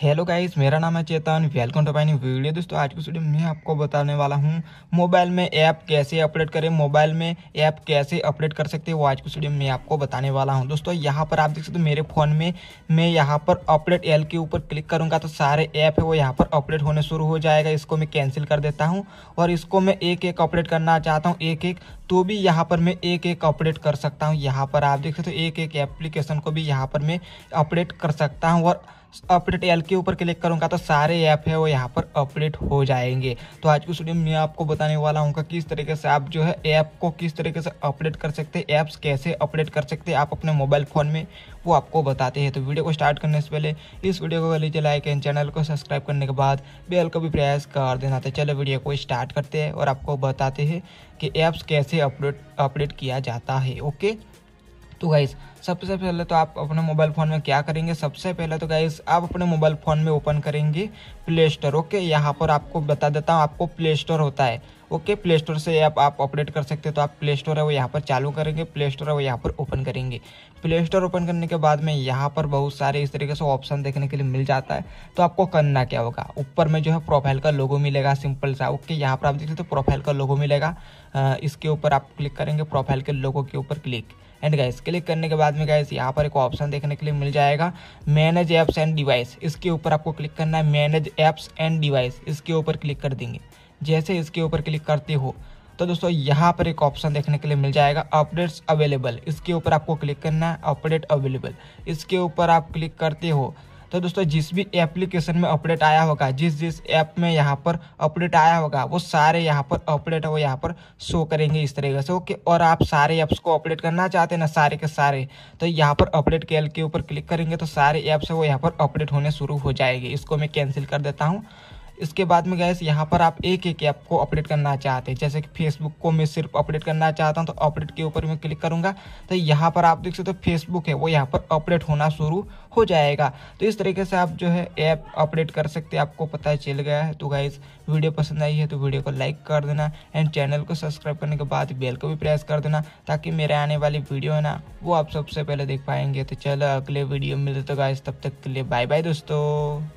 hello guys मेरा नाम है Chetan welcome to my new video दोस्तों आज की वीडियो में आपको बताने वाला हूँ मोबाइल में ऐप कैसे अपडेट करें मोबाइल में ऐप कैसे अपडेट कर सकते हैं वो आज की वीडियो में आपको बताने वाला हूँ दोस्तों यहाँ पर आप देख सकते हो मेरे फ़ोन में मैं यहाँ पर अपडेट एल के ऊपर क्लिक करूँगा तो सारे ऐप है वो यहाँ पर अपडेट होने शुरू हो जाएगा इसको मैं कैंसिल कर देता हूँ और इसको मैं एक एक अपडेट करना चाहता हूँ एक एक तो भी यहाँ पर मैं एक एक अपडेट कर सकता हूँ यहाँ पर आप देख सकते हो एक एक एप्लीकेशन को भी यहाँ पर मैं अपडेट कर सकता हूँ और अपडेट एल के ऊपर क्लिक करूँगा तो सारे ऐप है वो यहाँ पर अपडेट हो जाएंगे तो आज उस वीडियो में मैं आपको बताने वाला हूँ किस तरीके से आप जो है ऐप को किस तरीके से अपडेट कर सकते हैं ऐप्स कैसे अपडेट कर सकते हैं आप अपने मोबाइल फ़ोन में वो आपको बताते हैं तो वीडियो को स्टार्ट करने से पहले इस वीडियो को कर लीजिए लाइक एंड चैनल को सब्सक्राइब करने के बाद बेल को भी प्रयास कर देना था तो चलो वीडियो को स्टार्ट करते हैं और आपको बताते हैं कि ऐप्स कैसे अपडेट अपडेट किया जाता है ओके तो गाइस सबसे पहले तो आप अपने मोबाइल फ़ोन में क्या करेंगे सबसे पहले तो गाइस आप अपने मोबाइल फ़ोन में ओपन करेंगे प्ले स्टोर ओके यहाँ पर आपको बता देता हूँ आपको प्ले स्टोर होता है ओके प्ले स्टोर से आप आप अपडेट कर सकते हैं तो आप प्ले स्टोर है वो यहाँ पर चालू करेंगे प्ले स्टोर है वो यहाँ पर ओपन करेंगे प्ले स्टोर ओपन करने के बाद में यहाँ पर बहुत सारे इस तरीके से ऑप्शन देखने के लिए मिल जाता है तो आपको करना क्या होगा ऊपर में जो है प्रोफाइल का लोगो मिलेगा सिंपल सा ओके यहाँ पर आप देख सकते हो प्रोफाइल का लोगो मिलेगा इसके ऊपर आप क्लिक करेंगे प्रोफाइल के लोगो के ऊपर क्लिक एंड गाइस क्लिक करने के बाद में गाइस यहाँ पर एक ऑप्शन देखने के लिए मिल जाएगा मैनेज ऐप्स एंड डिवाइस इसके ऊपर आपको क्लिक करना है मैनेज ऐप्स एंड डिवाइस इसके ऊपर क्लिक कर देंगे जैसे इसके ऊपर क्लिक करते हो तो दोस्तों यहाँ पर एक ऑप्शन देखने के लिए मिल जाएगा अपडेट्स अवेलेबल इसके ऊपर आपको क्लिक करना है अपडेट अवेलेबल इसके ऊपर आप क्लिक करते हो तो दोस्तों जिस भी एप्लीकेशन में अपडेट आया होगा जिस जिस ऐप में यहाँ पर अपडेट आया होगा वो सारे यहाँ पर अपडेट वो यहाँ पर शो करेंगे इस तरीके से ओके और आप सारे ऐप्स को अपडेट करना चाहते हैं ना सारे के सारे तो यहाँ पर अपडेट केल के ऊपर क्लिक करेंगे तो सारे ऐप्स वो यहाँ पर अपडेट होने शुरू हो जाएगी इसको मैं कैंसिल कर देता हूँ इसके बाद में गैस यहाँ पर आप एक एक ऐप को अपडेट करना चाहते हैं जैसे कि फेसबुक को मैं सिर्फ अपडेट करना चाहता हूँ तो अपडेट के ऊपर मैं क्लिक करूँगा तो यहाँ पर आप देख सकते हो फेसबुक है वो यहाँ पर अपडेट होना शुरू हो जाएगा तो इस तरीके से आप जो है ऐप अपडेट कर सकते हैं आपको पता चल गया है तो गाइज़ वीडियो पसंद आई है तो वीडियो को लाइक कर देना एंड चैनल को सब्सक्राइब करने के बाद बेल को भी प्रेस कर देना ताकि मेरे आने वाली वीडियो है ना वो आप सबसे पहले देख पाएंगे तो चलो अगले वीडियो मिलते तो गाइज तब तक के लिए बाय बाय दोस्तों